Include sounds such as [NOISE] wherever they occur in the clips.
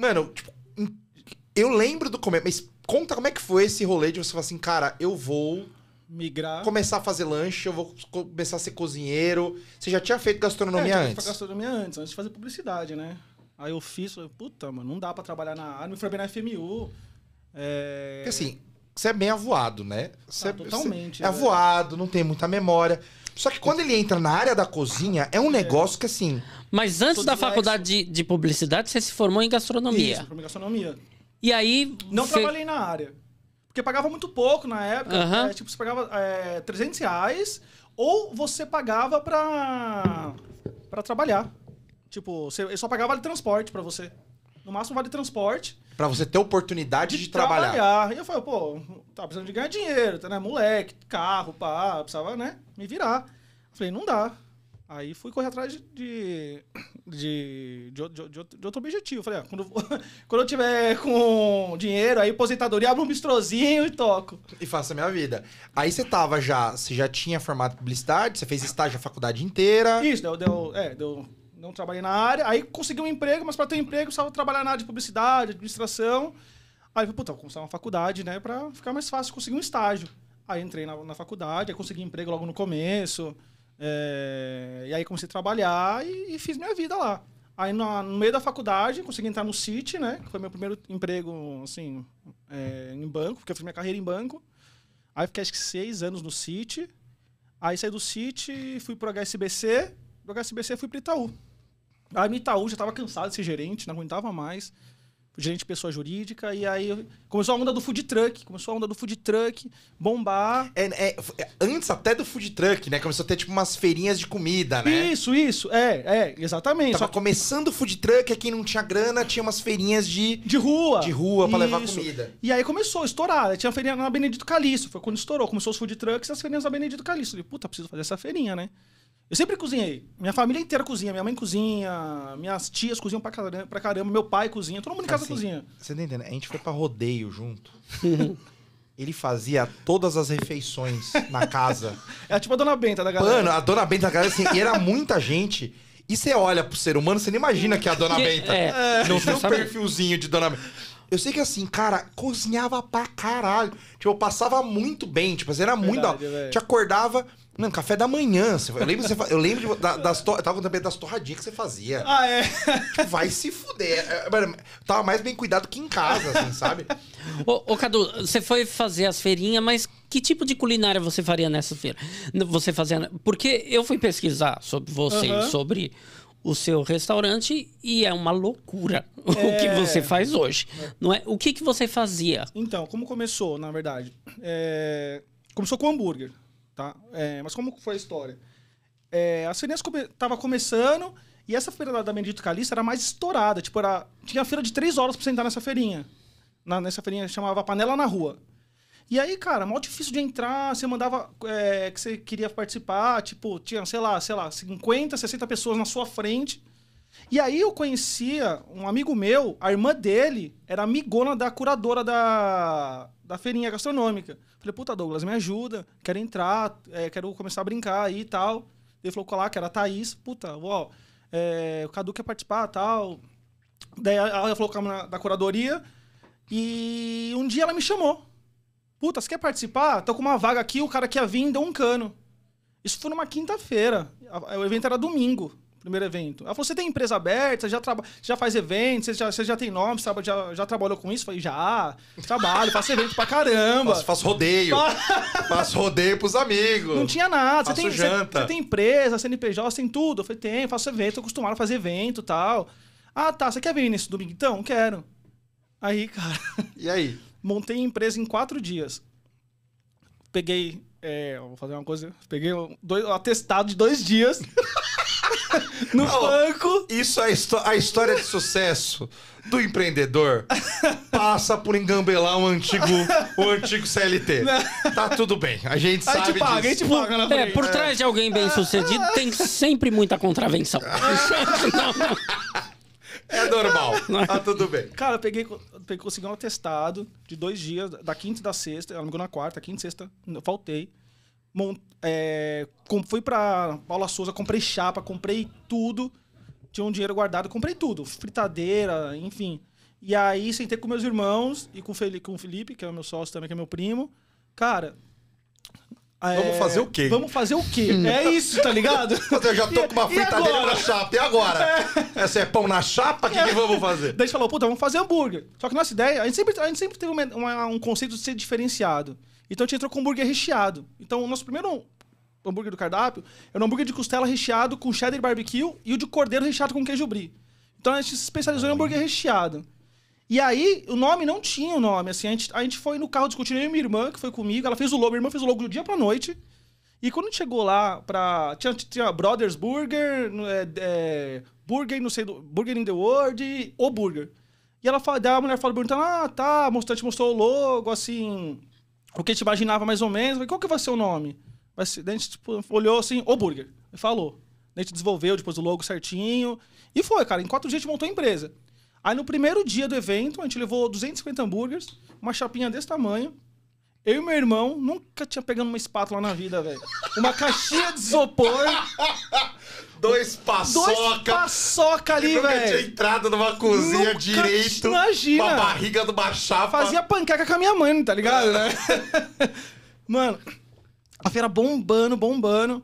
Mano, tipo, eu lembro do começo, mas conta como é que foi esse rolê de você falar assim, cara, eu vou migrar, começar a fazer lanche, eu vou começar a ser cozinheiro. Você já tinha feito é, gastronomia é, eu antes? Eu gastronomia antes, antes de fazer publicidade, né? Aí eu fiz, falei, puta, mano, não dá pra trabalhar na área, me bem na FMU. É... Porque assim, você é bem avoado, né? É, ah, totalmente. é né? avoado, não tem muita memória. Só que quando ele entra na área da cozinha, é um é. negócio que assim. Mas antes da faculdade de, de publicidade, você se formou em gastronomia. Isso, formei em gastronomia. E aí. Não você... trabalhei na área. Porque pagava muito pouco na época. Uhum. É, tipo, você pagava é, 300 reais ou você pagava pra, pra trabalhar. Tipo, você, eu só pagava de transporte pra você. No máximo vale transporte para você ter oportunidade de, de trabalhar. trabalhar. E eu falei, pô, tá precisando de ganhar dinheiro, tá, né? Moleque, carro, pá, precisava, né? Me virar. falei, não dá. Aí fui correr atrás de, de, de, de, de outro objetivo. falei, ah, quando, [LAUGHS] quando eu tiver com dinheiro, aí aposentadoria, abro um bistrozinho e toco. E faço a minha vida. Aí você tava já, você já tinha formado publicidade, você fez estágio a faculdade inteira. Isso, deu, deu, é, deu não trabalhei na área. Aí consegui um emprego, mas para ter um emprego precisava trabalhar na área de publicidade, administração. Aí puta, vou começar uma faculdade, né? para ficar mais fácil conseguir um estágio. Aí entrei na, na faculdade, aí consegui emprego logo no começo. É, e aí comecei a trabalhar e, e fiz minha vida lá. Aí no, no, meio da faculdade consegui entrar no City, né? Que foi meu primeiro emprego, assim, é, em banco, porque eu fiz minha carreira em banco. Aí fiquei acho que seis anos no City. Aí saí do City, fui pro HSBC. Do HSBC fui pro Itaú. Aí no Itaú já estava cansado de ser gerente, não aguentava mais. Gerente de pessoa jurídica, e aí começou a onda do food truck, começou a onda do food truck, bombar. É, é, antes até do food truck, né? Começou a ter tipo umas feirinhas de comida, né? Isso, isso, é, é, exatamente. Tava Só... começando o food truck, é quem não tinha grana tinha umas feirinhas de. De rua. De rua para levar comida. E aí começou a estourar. Né? Tinha a feirinha na Benedito Calixto, foi quando estourou. Começou os food trucks e as feirinhas da Benedito Calixto. Eu falei, puta, preciso fazer essa feirinha, né? Eu sempre cozinhei. Minha família inteira cozinha. Minha mãe cozinha, minhas tias cozinham pra caramba, pra caramba meu pai cozinha, todo mundo em ah, casa assim, cozinha. Você tá entendendo? A gente foi pra rodeio junto. [LAUGHS] Ele fazia todas as refeições na casa. É tipo a dona Benta da galera. Mano, a dona Benta da galera, assim, e era muita gente. E você olha pro ser humano, você não imagina que é a dona Benta. É, não tem um perfilzinho de dona Benta. Eu sei que assim, cara, cozinhava pra caralho. Tipo, eu passava muito bem. Tipo, assim, era Verdade, muito. Véio. Te acordava. Não, café da manhã. eu lembro, você, eu lembro de, da, das to, tava das torradinhas que você fazia. Ah, é? Vai se fuder. Eu, é, é, tava mais bem cuidado que em casa, assim, sabe? ô, ô, Cadu, você foi fazer as feirinhas, mas que tipo de culinária você faria nessa feira? Você fazia... Porque eu fui pesquisar sobre você, uhum. sobre o seu restaurante e é uma loucura é... o que você faz hoje, é. não é? O que, que você fazia? Então, como começou, na verdade? É... Começou com hambúrguer tá? É, mas como foi a história? É, a Cinemas estava come começando e essa feira da Benedito Calista era mais estourada. Tipo, era, tinha feira de três horas para você entrar nessa feirinha. Na, nessa feirinha chamava Panela na Rua. E aí, cara, mal difícil de entrar, você mandava é, que você queria participar, tipo, tinha, sei lá, sei lá, 50, 60 pessoas na sua frente. E aí eu conhecia um amigo meu, a irmã dele era amigona da curadora da, da feirinha gastronômica. Falei, puta, Douglas, me ajuda, quero entrar, é, quero começar a brincar aí e tal. Ele falou, colar, que era a Thaís, puta, ó, é, o Cadu quer participar tal. Daí ela falou com a da curadoria e um dia ela me chamou. Puta, você quer participar? Tô com uma vaga aqui, o cara que ia vir deu um cano. Isso foi numa quinta-feira. O evento era domingo primeiro evento. Ela ah, falou: você tem empresa aberta, você já, traba, você já faz eventos, você já, você já tem nome, você já, já trabalhou com isso? Eu falei, já, trabalho, faço evento pra caramba. Faço, faço rodeio. [LAUGHS] faço rodeio pros amigos. Não tinha nada. Faço você tem, janta. Você, você tem empresa, CNPJ, você tem tudo. Eu falei, tem, faço evento, tô acostumado a fazer evento e tal. Ah, tá. Você quer vir nesse domingo então? Quero. Aí, cara. E aí? [LAUGHS] Montei a empresa em quatro dias. Peguei. É, vou fazer uma coisa. Peguei um, dois, um atestado de dois dias. [LAUGHS] [LAUGHS] no oh, banco. Isso é a, história de sucesso do empreendedor [LAUGHS] passa por engambelar um antigo, um antigo CLT. [LAUGHS] Tá tudo bem. A gente sabe a gente paga, disso. A gente paga na É, por é. trás de alguém bem sucedido tem sempre muita contravenção. não, não. É normal. É. Tá tudo bem. Cara, eu peguei, peguei, consegui um atestado de dois dias, da quinta e da sexta. Ela me na quarta, quinta e sexta, faltei. Mont, é, com, fui pra Paula Souza, comprei chapa, comprei tudo. Tinha um dinheiro guardado, comprei tudo. Fritadeira, enfim. E aí sentei com meus irmãos e com o Felipe, com o Felipe que é o meu sócio também, que é meu primo. Cara, Vamos fazer é, o quê? Vamos fazer o quê? Hum. é isso, tá ligado? [LAUGHS] Eu já tô com uma fritadeira na chapa. E agora? É. Essa é pão na chapa? O que, é. que, vamos fazer? Daí a gente falou, puta, vamos fazer hambúrguer. Só que nossa ideia, a gente sempre, a gente sempre teve uma, uma, um conceito de ser diferenciado. Então a gente entrou com hambúrguer recheado. Então o nosso primeiro hambúrguer do cardápio era um hambúrguer de costela recheado com cheddar e barbecue e o de cordeiro recheado com queijo brie. Então a gente se especializou em hambúrguer recheado. E aí, o nome não tinha o nome, assim. A gente, a gente foi no carro discutindo, eu e minha irmã, que foi comigo, ela fez o logo, minha irmã fez o logo do dia pra noite. E quando a gente chegou lá pra. Tinha, tinha Brothers Burger, é, é, Burger, não sei, Burger in the World, ou Burger. E ela fala, daí a mulher fala perguntando, ah, tá, mostrou, te mostrou o logo, assim, o que a gente imaginava mais ou menos. qual que vai ser o nome? daí a gente tipo, olhou assim, o Burger. E falou. a gente desenvolveu depois o logo certinho. E foi, cara, em quatro dias a gente montou a empresa. Aí no primeiro dia do evento, a gente levou 250 hambúrgueres, uma chapinha desse tamanho. Eu e meu irmão nunca tinha pegado uma espátula na vida, velho. Uma caixinha de isopor. [LAUGHS] Dois paçoca. Dois paçoca ali, velho. Nunca tinha entrado numa cozinha nunca direito. Imagina. Com a barriga do uma Fazia panqueca com a minha mãe, tá ligado, né? [LAUGHS] Mano, a feira bombando, bombando.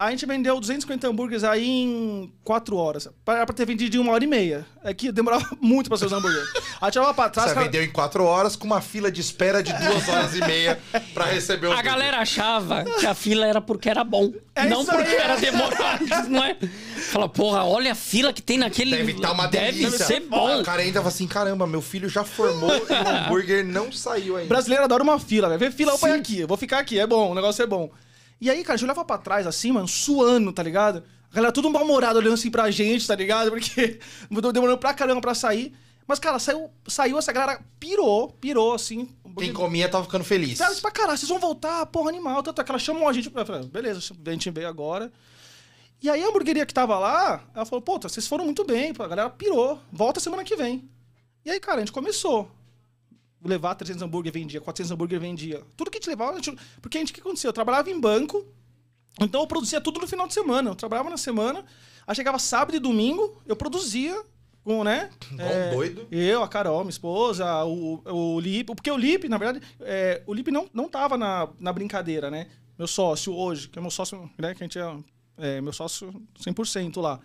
A gente vendeu 250 hambúrgueres aí em 4 horas. Era pra ter vendido em uma hora e meia. É que demorava [LAUGHS] muito pra ser os hambúrgueres. gente tava pra trás. Você cara... vendeu em 4 horas com uma fila de espera de 2 horas e meia pra receber o. A galera achava que a fila era porque era bom. É não porque aí. era demorado, [LAUGHS] não é? Fala, porra, olha a fila que tem naquele. Deve estar tá uma delícia. Deve ser bom. O cara ainda fala assim: caramba, meu filho já formou e o hambúrguer não saiu ainda. Brasileiro adora uma fila, velho. Vê fila, opa, é aqui. Eu vou ficar aqui, é bom, o negócio é bom. E aí, cara, a gente olhava pra trás assim, mano, suando, tá ligado? A galera tudo mal-humorado olhando assim pra gente, tá ligado? [LAUGHS] Porque demorou pra caramba pra sair. Mas, cara, saiu, saiu essa galera pirou, pirou, assim. Quem comia tava ficando feliz. Cara, pra caralho, vocês vão voltar, porra, animal. Tanto é que ela chamou a gente. Falei, beleza, a gente veio agora. E aí a hamburgueria que tava lá, ela falou, puta, vocês foram muito bem, a galera pirou, volta semana que vem. E aí, cara, a gente começou levar 300 hambúrguer, vendia. 400 hambúrguer, vendia. Tudo que te levava... A gente... Porque a gente, o que aconteceu? Eu trabalhava em banco, então eu produzia tudo no final de semana. Eu trabalhava na semana, aí chegava sábado e domingo, eu produzia com, né? Bom, é, doido. Eu, a Carol, minha esposa, o, o Lipe. Porque o Lipe, na verdade, é, o Lipe não, não tava na, na brincadeira, né? Meu sócio hoje, que é meu sócio, né? Que a gente é, é meu sócio 100% lá.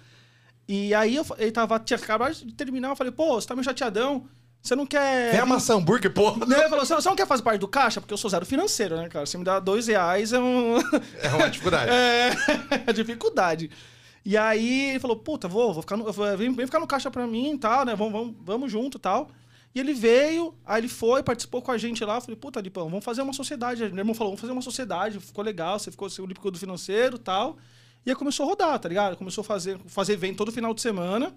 E aí eu, ele tava, tinha acabado de terminar, eu falei, pô, você tá meio chateadão. Você não quer. é a maçã hambúrguer, porra. Não, ele falou: você não quer fazer parte do caixa? Porque eu sou zero financeiro, né, cara? Você me dá dois reais é um. É uma dificuldade. [LAUGHS] é, é dificuldade. E aí ele falou: puta, vou, vou ficar no... vem, vem ficar no caixa pra mim e tal, né? Vamos, vamos, vamos junto e tal. E ele veio, aí ele foi, participou com a gente lá. Eu falei, puta, Lipão, vamos fazer uma sociedade. Meu irmão falou, vamos fazer uma sociedade, ficou legal, você ficou o Lipico do financeiro tal. E aí começou a rodar, tá ligado? Começou a fazer, fazer evento todo final de semana.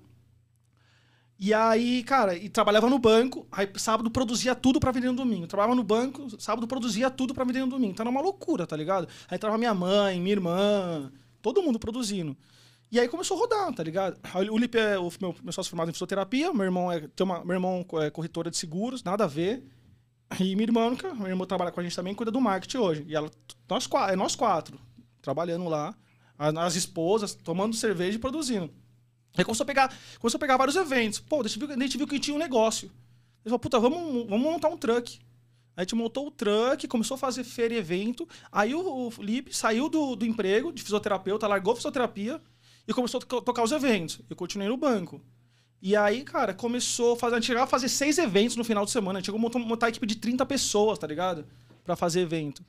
E aí, cara, e trabalhava no banco, aí sábado produzia tudo para vender no domingo. Trabalhava no banco, sábado produzia tudo para vender no domingo. Então era uma loucura, tá ligado? Aí entrava minha mãe, minha irmã, todo mundo produzindo. E aí começou a rodar, tá ligado? O Lipe é o meu, meu sócio formado em fisioterapia, meu irmão é, tem uma, meu irmão é corretora de seguros, nada a ver. E minha irmã, minha irmã trabalha com a gente também, cuida do marketing hoje. E ela, nós, é nós quatro, trabalhando lá, as esposas, tomando cerveja e produzindo. Aí começou a pegar, começou a pegar vários eventos. Pô, a gente viu, a gente viu que tinha um negócio. Ele falou, puta, vamos, vamos montar um truck. A gente montou o truck, começou a fazer feira e evento. Aí o, o Felipe saiu do, do emprego de fisioterapeuta, largou a fisioterapia e começou a tocar os eventos. Eu continuei no banco. E aí, cara, começou a fazer. A gente chegava a fazer seis eventos no final de semana. A gente chegou a montar, montar a equipe de 30 pessoas, tá ligado? Pra fazer evento.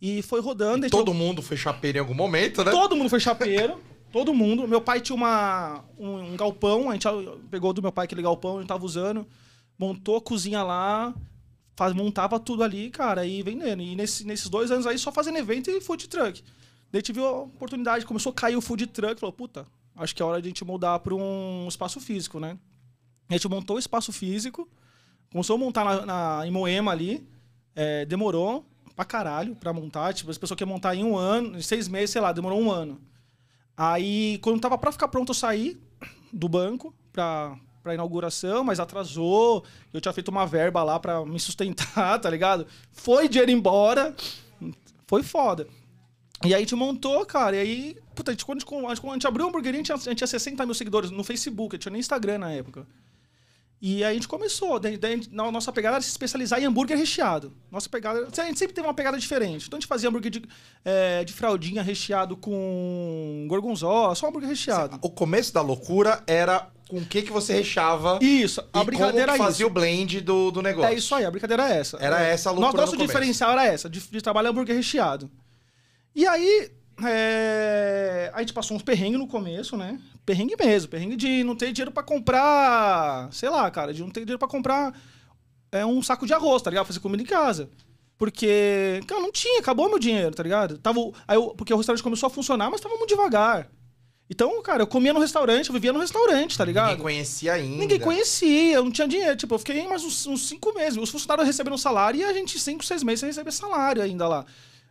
E foi rodando. E todo mundo foi chapeiro em algum momento, né? Todo mundo foi chapeiro. [LAUGHS] Todo mundo. Meu pai tinha uma, um, um galpão, a gente pegou do meu pai aquele galpão, a gente tava usando, montou a cozinha lá, faz, montava tudo ali, cara, e vendendo. E nesse, nesses dois anos aí só fazendo evento e food truck. Daí tive a oportunidade, começou a cair o food truck, falou, puta, acho que é hora de a gente mudar para um espaço físico, né? A gente montou o espaço físico, começou a montar na, na em Moema ali, é, demorou pra caralho pra montar, tipo, as pessoas querem montar em um ano, em seis meses, sei lá, demorou um ano. Aí, quando tava para ficar pronto, eu saí do banco pra, pra inauguração, mas atrasou. Eu tinha feito uma verba lá para me sustentar, [LAUGHS] tá ligado? Foi dinheiro embora. Foi foda. E aí a gente montou, cara. E aí, puta, a gente, quando a gente, quando a gente abriu a hamburgueria, a gente, tinha, a gente tinha 60 mil seguidores no Facebook. a gente tinha nem Instagram na época. E aí a gente começou. Daí, daí, na nossa pegada era se especializar em hambúrguer recheado. Nossa pegada. A gente sempre teve uma pegada diferente. Então a gente fazia hambúrguer de, é, de fraldinha recheado com gorgonzola, só hambúrguer recheado. O começo da loucura era com o que, que você recheava. Isso, a brincadeira como fazia isso. o blend do, do é negócio. É isso aí, a brincadeira é era essa. Era é. essa a loucura. Nosso, no diferencial era essa, de, de trabalhar hambúrguer recheado. E aí, é, a gente passou uns perrengues no começo, né? perrengue mesmo, perrengue de não ter dinheiro para comprar, sei lá, cara, de não ter dinheiro para comprar é, um saco de arroz, tá ligado? Fazer comida em casa. Porque, cara, não tinha, acabou meu dinheiro, tá ligado? Tava, aí eu, porque o restaurante começou a funcionar, mas tava muito devagar. Então, cara, eu comia no restaurante, eu vivia no restaurante, tá ligado? Ninguém conhecia ainda. Ninguém conhecia, eu não tinha dinheiro. Tipo, eu fiquei mais uns, uns cinco meses. Os funcionários recebendo salário e a gente, cinco, seis meses, recebe salário ainda lá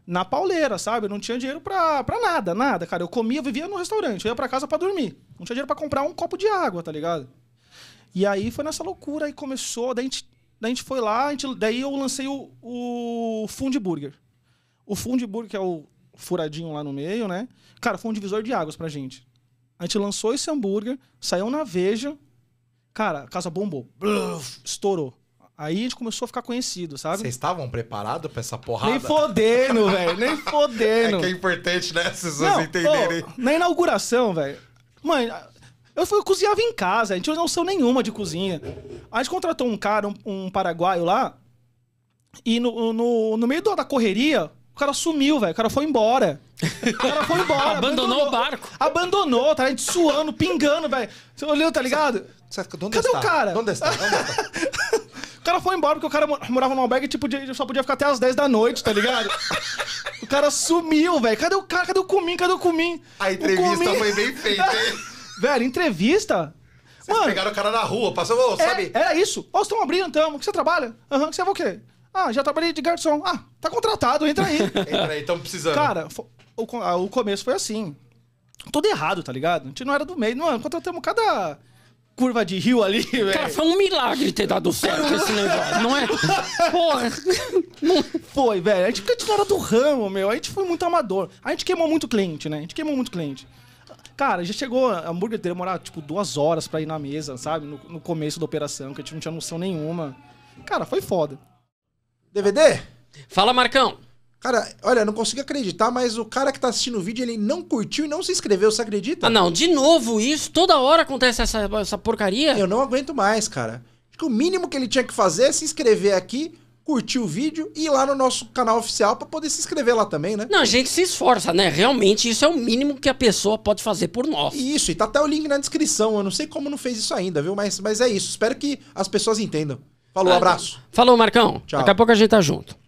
na pauleira, sabe? não tinha dinheiro pra, pra nada, nada, cara. Eu comia, vivia no restaurante, eu ia pra casa pra dormir. Não tinha dinheiro pra comprar um copo de água, tá ligado? E aí foi nessa loucura, aí começou, daí a gente, daí a gente foi lá, gente, daí eu lancei o, o Fund Burger. O Fund Burger, que é o furadinho lá no meio, né? Cara, foi um divisor de águas pra gente. A gente lançou esse hambúrguer, saiu na Veja, cara, a casa bombou, bluf, estourou. Aí a gente começou a ficar conhecido, sabe? Vocês estavam preparados pra essa porrada? Nem fodendo, [LAUGHS] velho. Nem fodendo. É que é importante, né? Vocês não, entenderem. Pô, na inauguração, velho. Mãe, eu, fui, eu cozinhava em casa. A gente não sou nenhuma de cozinha. A gente contratou um cara, um, um paraguaio lá. E no, no, no meio da correria, o cara sumiu, velho. O cara foi embora. O cara foi embora. [LAUGHS] abandonou, abandonou, o barco. Abandonou, tá? A gente suando, pingando, velho. Você olhou, tá ligado? onde Cadê está? o cara? Onde está? Onde está? [LAUGHS] cara foi embora porque o cara morava num albergue e tipo, só podia ficar até as 10 da noite, tá ligado? [LAUGHS] o cara sumiu, velho. Cadê o cara? Cadê o Cumim? Cadê o Cumim? A entrevista Cumim... foi bem feita, hein? [LAUGHS] velho, entrevista? Vocês Mano, pegaram o cara na rua, passou, oh, sabe? Era isso. Ó, oh, estão abrindo, tamo. que você trabalha? Aham, uhum, que você vai o quê? Ah, já trabalhei de garçom. Ah, tá contratado, entra aí. [LAUGHS] entra aí, tamo precisando. Cara, o, ah, o começo foi assim. Tudo errado, tá ligado? A gente não era do meio. Mano, contratamos cada curva de rio ali, [LAUGHS] velho. Cara, foi um milagre ter dado certo esse negócio, não é? [LAUGHS] Porra! Não... Foi, velho. A gente, porque a gente não era do ramo, meu. A gente foi muito amador. A gente queimou muito cliente, né? A gente queimou muito cliente. Cara, já chegou a hambúrguer demorar, tipo, duas horas pra ir na mesa, sabe? No, no começo da operação, que a gente não tinha noção nenhuma. Cara, foi foda. DVD? Fala, Marcão. Cara, olha, não consigo acreditar, mas o cara que tá assistindo o vídeo, ele não curtiu e não se inscreveu, você acredita? Ah, não, de novo isso, toda hora acontece essa, essa porcaria. Eu não aguento mais, cara. Acho que o mínimo que ele tinha que fazer é se inscrever aqui, curtir o vídeo e ir lá no nosso canal oficial para poder se inscrever lá também, né? Não, a gente se esforça, né? Realmente isso é o mínimo que a pessoa pode fazer por nós. Isso, e tá até o link na descrição. Eu não sei como não fez isso ainda, viu? Mas, mas é isso. Espero que as pessoas entendam. Falou, ah, abraço. Falou, Marcão. Tchau. Daqui a pouco a gente tá junto.